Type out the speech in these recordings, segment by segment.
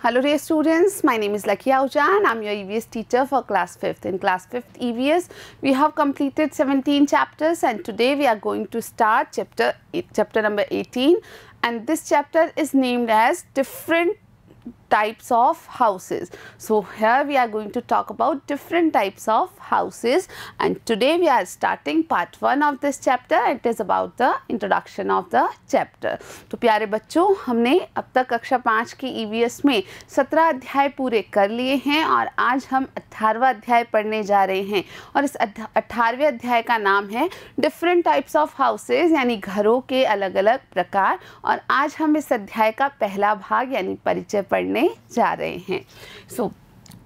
Hello dear students, my name is Lucky Aujan. I am your EVS teacher for class 5th. In class 5th EVS, we have completed 17 chapters and today we are going to start chapter, chapter number 18 and this chapter is named as different types of houses. So here we are going to talk about different types of houses and today we are starting part 1 of this chapter. It is about the introduction of the chapter. to pyare bachcho humne ab tak kaksha 5 ki EVS mein 17 adhyay pure kar liye hain aur aaj hum 18वां adhyay padhne ja rahe hain aur is 18वें adhyay ka naam hai different types of houses yani gharon ke alag alag prakar aur aaj hum is adhyay ka pehla bhag yani parichay padhne करने जा रहे हैं सो so,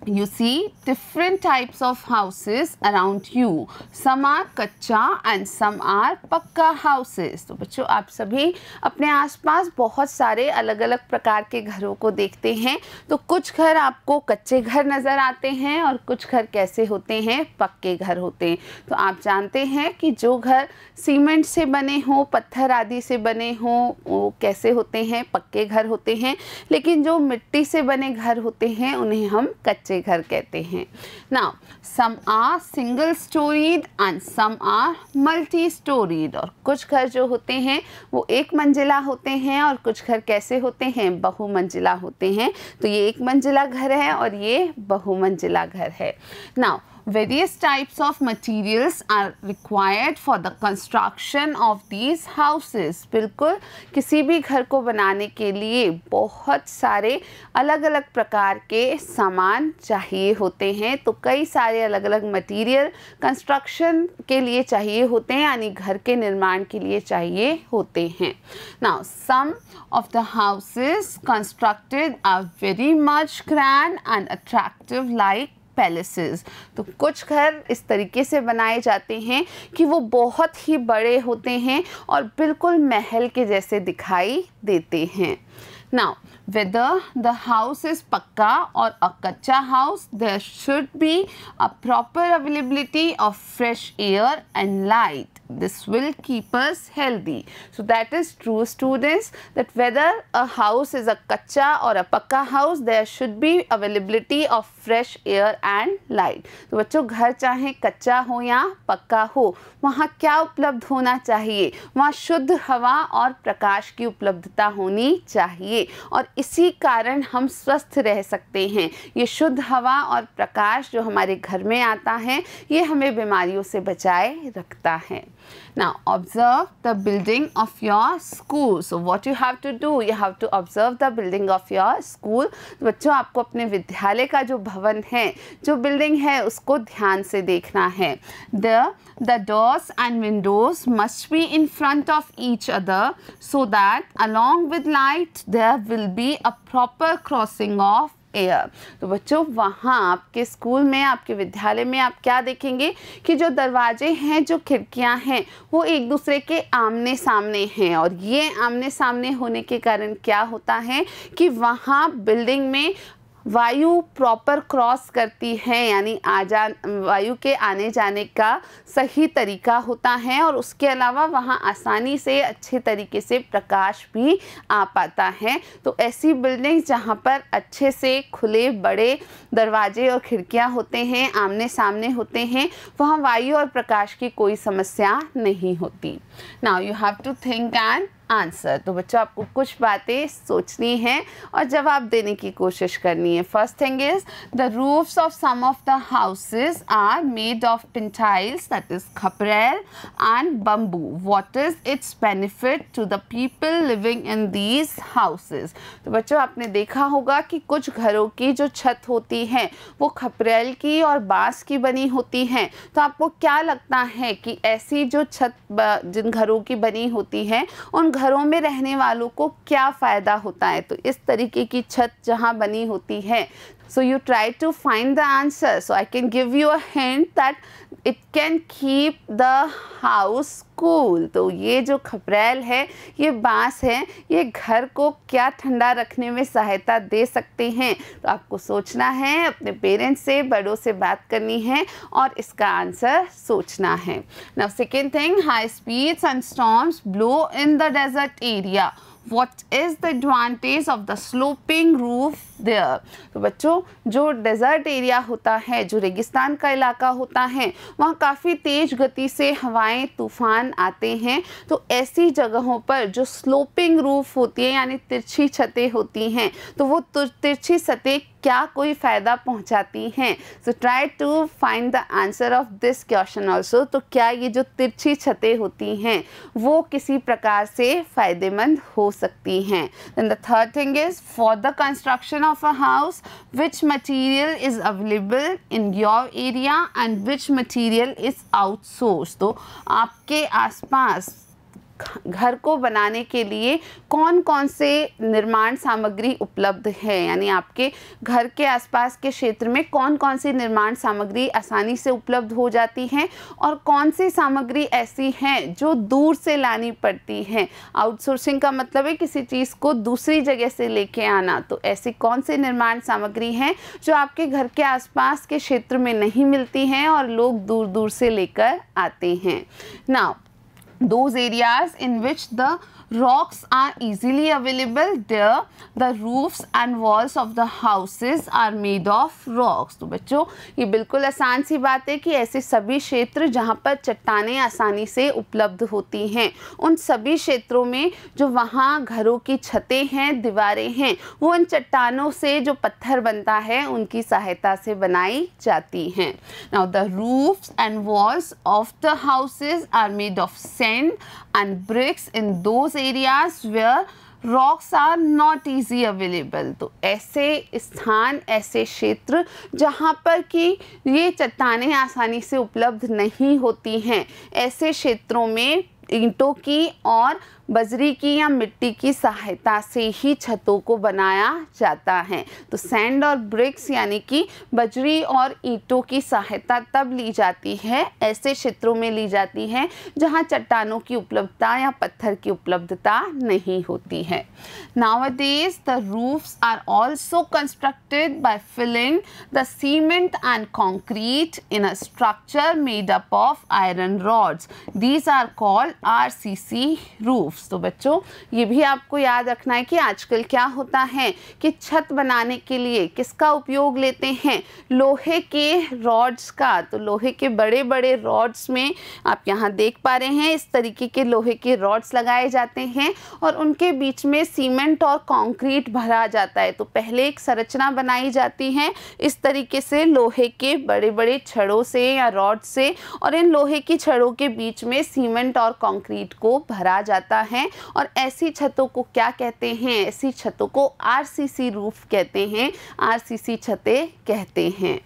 you see different types of houses around you some are kacha and some are pakka houses तो बच्चों आप सभी अपने आसपास बहुत सारे अलग अलग प्रकार के घरों को देखते हैं तो कुछ घर आपको कच्चे घर नज़र आते हैं और कुछ घर कैसे होते हैं पक्के घर होते हैं तो आप जानते हैं कि जो घर सीमेंट से बने हों पत्थर आदि से बने हों वो कैसे होते हैं पक्के घर होते हैं लेकिन जो मिट्टी से बने घर होते हैं उन्हें हम कच्चे उसे घर कहते हैं ना some are single storeyed and some are multi storeyed और कुछ घर जो होते हैं वो एक मंजिला होते हैं और कुछ घर कैसे होते हैं बहुमंजिला होते हैं तो ये एक मंजिला घर है और ये बहुमंजिला घर है ना various types of materials are required for the construction of these houses बिल्कुल किसी भी घर को बनाने के लिए बहुत सारे अलग अलग प्रकार के सामान चाहिए होते हैं तो कई सारे अलग अलग मटेरियल कंस्ट्रक्शन के लिए चाहिए होते हैं यानी घर के निर्माण के लिए चाहिए होते हैं now some of the houses constructed are very much grand and attractive like palaces तो कुछ घर इस तरीके से बनाए जाते हैं कि वो बहुत ही बड़े होते हैं और बिल्कुल महल के जैसे दिखाई देते हैं Now, whether the house is pakka or a kacha house, there should be a proper availability of fresh air and light. This will keep us healthy. So, that is true students that whether a house is a kacha or a pakka house, there should be availability of fresh air and light. तो बच्चों घर चाहे कच्चा हो या पक्का हो वहाँ क्या उपलब्ध होना चाहिए वहाँ शुद्ध हवा और प्रकाश की उपलब्धता होनी चाहिए होंगे और इसी कारण हम स्वस्थ रह सकते हैं ये शुद्ध हवा और प्रकाश जो हमारे घर में आता है ये हमें बीमारियों से बचाए रखता है now observe the building of your school so what you have to do you have to observe the building of your school बच्चों आपको अपने विद्यालय का जो भवन है जो बिल्डिंग है उसको ध्यान से देखना है the the doors and windows must be in front of each other so that along with light the there will be a proper crossing of air तो बच्चों वहाँ आपके स्कूल में आपके विद्यालय में आप क्या देखेंगे कि जो दरवाजे हैं जो खिड़कियाँ हैं वो एक दूसरे के आमने सामने हैं और ये आमने सामने होने के कारण क्या होता है कि वहाँ बिल्डिंग में वायु प्रॉपर क्रॉस करती है यानी आ जा वायु के आने जाने का सही तरीका होता है और उसके अलावा वहाँ आसानी से अच्छे तरीके से प्रकाश भी आ पाता है तो ऐसी बिल्डिंग जहाँ पर अच्छे से खुले बड़े दरवाजे और खिड़कियाँ होते हैं आमने सामने होते हैं वहाँ वायु और प्रकाश की कोई समस्या नहीं होती now you have to think and answer तो बच्चों आपको कुछ बातें सोचनी हैं और जवाब देने की कोशिश करनी है first thing is the roofs of some of the houses are made of pantiles that is खपरेल and bamboo what is its benefit to the people living in these houses तो बच्चों आपने देखा होगा कि कुछ घरों की जो छत होती है वो खपरेल की और बांस की बनी होती हैं तो आपको क्या लगता है कि ऐसी जो छत जिन घरों की बनी होती है उन घर घरों में रहने वालों को क्या फ़ायदा होता है तो इस तरीके की छत जहाँ बनी होती है So you try to find the answer. So I can give you a hint that it can keep the house cool. तो ये जो खपरेल है ये बांस है ये घर को क्या ठंडा रखने में सहायता दे सकते हैं तो आपको सोचना है अपने पेरेंट्स से बड़ों से बात करनी है और इसका आंसर सोचना है now second thing high speeds and storms blow in the desert area what is the advantage of the sloping roof there तो बच्चों जो डेजर्ट एरिया होता है जो रेगिस्तान का इलाका होता है वहाँ काफ़ी तेज़ गति से हवाएं तूफान आते हैं तो ऐसी जगहों पर जो स्लोपिंग रूफ होती है यानी तिरछी छतें होती हैं तो वो तिरछी सतह क्या कोई फ़ायदा पहुंचाती हैं so try to find the answer of this question also तो क्या ये जो तिरछी छतें होती हैं वो किसी प्रकार से फ़ायदेमंद हो सकती हैं then the third thing is for the construction of a house which material is available in your area and which material is outsource तो आपके आसपास घर को बनाने के लिए कौन कौन से निर्माण सामग्री उपलब्ध है यानी आपके घर के आसपास के क्षेत्र में कौन कौन सी निर्माण सामग्री आसानी से उपलब्ध हो जाती हैं और कौन सी सामग्री ऐसी हैं जो दूर से लानी पड़ती हैं आउटसोर्सिंग का मतलब है किसी चीज़ को दूसरी जगह से लेके आना तो ऐसी कौन सी निर्माण सामग्री हैं जो आपके घर के आसपास के क्षेत्र में नहीं मिलती हैं और लोग दूर दूर से लेकर आते हैं ना those areas in which the Rocks are easily available there. The roofs and walls of the houses are made of rocks. तो बच्चों ये बिल्कुल आसान सी बात है कि ऐसे सभी क्षेत्र जहाँ पर चट्टानें आसानी से उपलब्ध होती हैं उन सभी क्षेत्रों में जो वहाँ घरों की छतें हैं दीवारें हैं वो उन चट्टानों से जो पत्थर बनता है उनकी सहायता से बनाई जाती हैं now the roofs and walls of the houses are made of sand and bricks in those areas where rocks are not easy available तो ऐसे स्थान ऐसे क्षेत्र जहाँ पर कि ये चट्टाने आसानी से उपलब्ध नहीं होती हैं ऐसे क्षेत्रों में ईंटों की और बजरी की या मिट्टी की सहायता से ही छतों को बनाया जाता है तो सैंड और ब्रिक्स यानी कि बजरी और ईंटों की सहायता तब ली जाती है ऐसे क्षेत्रों में ली जाती है जहाँ चट्टानों की उपलब्धता या पत्थर की उपलब्धता नहीं होती है nowadays the roofs are also constructed by filling the cement and concrete in a structure made up of iron rods these are called R C C roof marks तो बच्चों ये भी आपको याद रखना है कि आजकल क्या होता है कि छत बनाने के लिए किसका उपयोग लेते हैं लोहे के रॉड्स का तो लोहे के बड़े बड़े रॉड्स में आप यहाँ देख पा रहे हैं इस तरीके के लोहे के रॉड्स लगाए जाते हैं और उनके बीच में सीमेंट और कॉन्क्रीट भरा जाता है तो पहले एक संरचना बनाई जाती है इस तरीके से लोहे के बड़े बड़े छड़ों से या रॉड से और इन लोहे की छड़ों के बीच में सीमेंट और कॉन्क्रीट को भरा जाता हैं और ऐसी छतों को क्या कहते हैं ऐसी छतों को आरसीसी रूफ कहते हैं आरसीसी छतें कहते हैं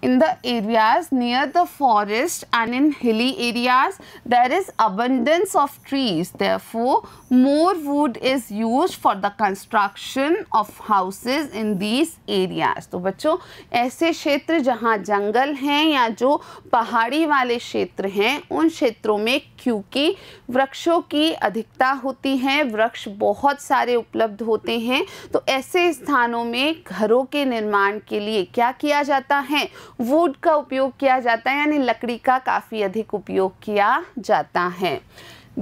in the areas near the forest and in hilly areas there is abundance of trees therefore more wood is used for the construction of houses in these areas to bachcho aise क्षेत्र jahan jangal hain ya jo pahadi wale क्षेत्र hain un kshetron mein kyunki वृक्षों ki adhikta hoti hai वृक्ष bahut sare uplabdh hote hain to aise sthanon mein gharon ke nirman ke liye kya kiya jata hai wood का उपयोग किया जाता है यानी लकड़ी का काफ़ी अधिक उपयोग किया जाता है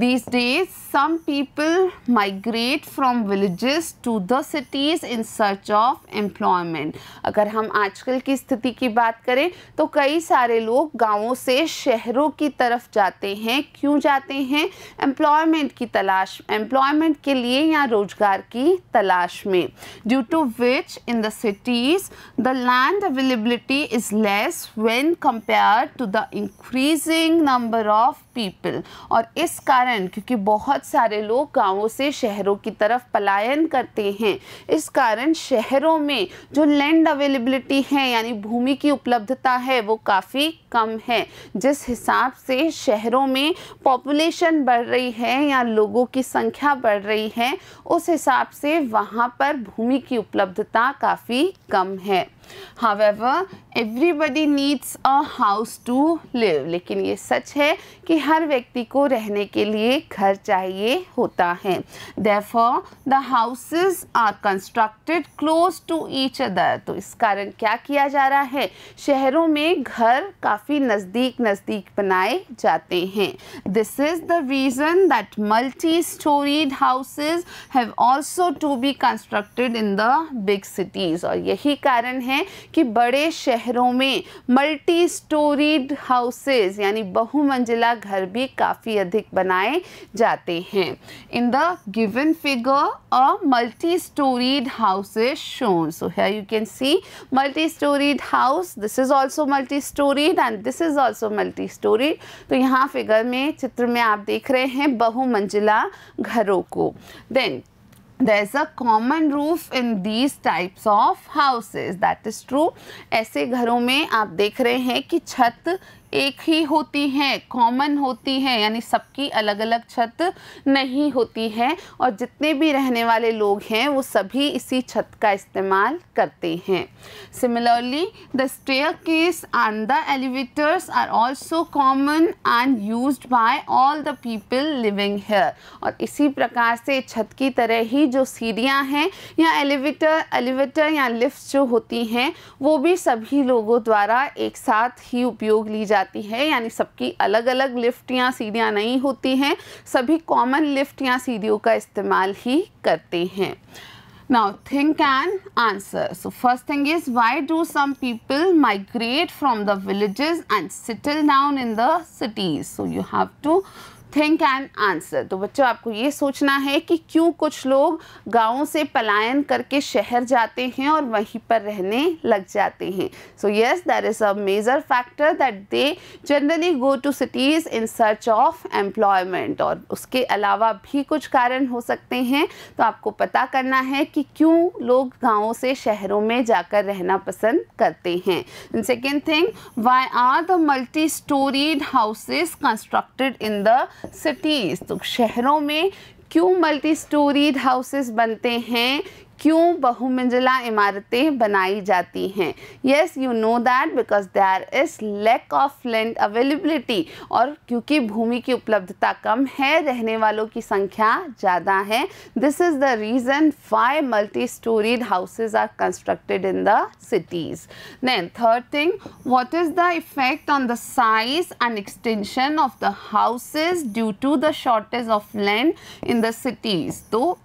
These days, some people migrate from villages to the cities in search of employment. अगर हम आजकल की स्थिति की बात करें तो कई सारे लोग गांवों से शहरों की तरफ जाते हैं क्यों जाते हैं एम्प्लॉयमेंट की तलाश एम्प्लॉयमेंट के लिए या रोजगार की तलाश में due to which in the cities the land availability is less when compare to the increasing number of people और इस कारण क्योंकि बहुत सारे लोग गांवों से शहरों की तरफ पलायन करते हैं इस कारण शहरों में जो लैंड अवेलेबिलिटी है यानी भूमि की उपलब्धता है वो काफ़ी कम है जिस हिसाब से शहरों में पॉपुलेशन बढ़ रही है या लोगों की संख्या बढ़ रही है उस हिसाब से वहाँ पर भूमि की उपलब्धता काफ़ी कम है However, everybody needs a house to live. लेकिन ये सच है कि हर व्यक्ति को रहने के लिए घर चाहिए होता है therefore the houses are constructed close to each other तो इस कारण क्या किया जा रहा है शहरों में घर काफ़ी नज़दीक नज़दीक बनाए जाते हैं this is the reason that multi storeyed houses have also to be constructed in the big cities और यही कारण है कि बड़े शहरों में मल्टी स्टोरीड हाउसेज यानी बहुमंजिला घर घर भी काफ़ी अधिक बनाए जाते हैं in the given figure a multi storeyed house is shown so here you can see multi storeyed house this is also multi storeyed and this is also multi storeyed तो यहाँ फिगर में चित्र में आप देख रहे हैं बहुमंजिला घरों को then There is a common roof in these types of houses. That is true. ऐसे घरों में आप देख रहे हैं कि छत एक ही होती हैं कॉमन होती हैं यानी सबकी अलग अलग छत नहीं होती है और जितने भी रहने वाले लोग हैं वो सभी इसी छत का इस्तेमाल करते हैं similarly the staircase and the elevators are also common and use by all the people living here और इसी प्रकार से छत की तरह ही जो सीढ़ियाँ हैं या एलिवेटर एलिवेटर या लिफ्ट जो होती हैं वो भी सभी लोगों द्वारा एक साथ ही उपयोग ली जाती जाती है यानी सबकी अलग अलग लिफ्ट या सीढ़ियाँ नहीं होती हैं सभी कॉमन लिफ्ट या सीढ़ियों का इस्तेमाल ही करते हैं now think and answer so first thing is why do some people migrate from the villages and settle down in the cities so you have to think and answer तो बच्चों आपको ये सोचना है कि क्यों कुछ लोग गाँव से पलायन करके शहर जाते हैं और वहीं पर रहने लग जाते हैं so yes there is a major factor that they generally go to cities in search of employment और उसके अलावा भी कुछ कारण हो सकते हैं तो आपको पता करना है कि क्यों लोग गाँव से शहरों में जाकर रहना पसंद करते हैं second thing why are the multi storeyed houses constructed in the cities तो शहरों में क्यों मल्टी स्टोरीड हाउसेस बनते हैं क्यों बहुमंजिला इमारतें बनाई जाती हैं yes you know that because there is lack of land availability और क्योंकि भूमि की उपलब्धता कम है रहने वालों की संख्या ज़्यादा है this is the reason why multi storeyed houses are constructed in the cities then third thing what is the effect on the size and extension of the houses due to the shortage of land in the cities तो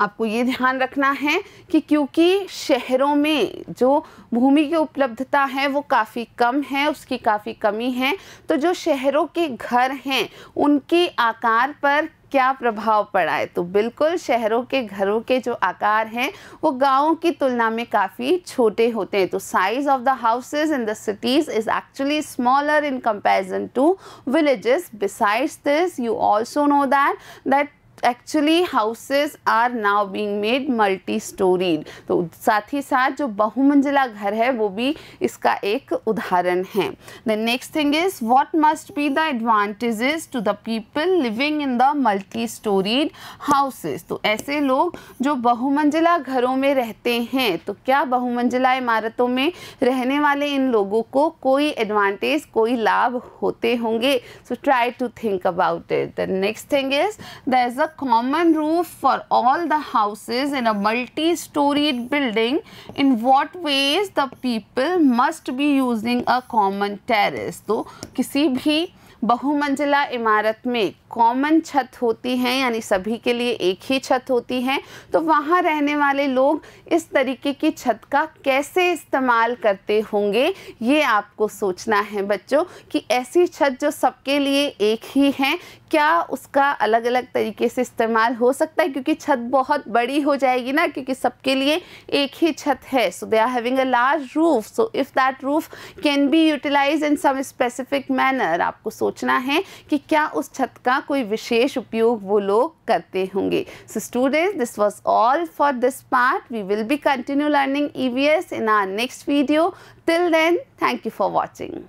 आपको ये ध्यान रखना है कि क्योंकि शहरों में जो भूमि की उपलब्धता है वो काफ़ी कम है उसकी काफ़ी कमी है तो जो शहरों के घर हैं उनके आकार पर क्या प्रभाव पड़ा है तो बिल्कुल शहरों के घरों के जो आकार हैं वो गांवों की तुलना में काफ़ी छोटे होते हैं तो size of the houses in the cities is actually smaller in comparison to villages besides this you also know that that actually houses are now being made multi storeyed तो साथ ही साथ जो बहुमंजिला घर है वो भी इसका एक उदाहरण है the next thing is what must be the advantages to the people living in the multi storied houses तो ऐसे लोग जो बहुमंजिला घरों में रहते हैं तो क्या बहुमंजिला इमारतों में रहने वाले इन लोगों को कोई एडवांटेज कोई लाभ होते होंगे so try to think about it the next thing is the is a the common roof for all the houses in a multi-storied building, in what ways the people must be using a common terrace? तो किसी भी बहुमंजिला इमारत में common छत होती है यानी सभी के लिए एक ही छत होती है तो वहाँ रहने वाले लोग इस तरीके की छत का कैसे इस्तेमाल करते होंगे ये आपको सोचना है बच्चों कि ऐसी छत जो सबके लिए एक ही है क्या उसका अलग अलग तरीके से इस्तेमाल हो सकता है क्योंकि छत बहुत बड़ी हो जाएगी ना क्योंकि सबके लिए एक ही छत है so they are having a large roof so if that roof can be utilise in some specific manner आपको सोचना है कि क्या उस छत का कोई विशेष उपयोग वो लोग करते होंगे so student this was all for this part we will be continue learning E V S in our next video till then thank you for watching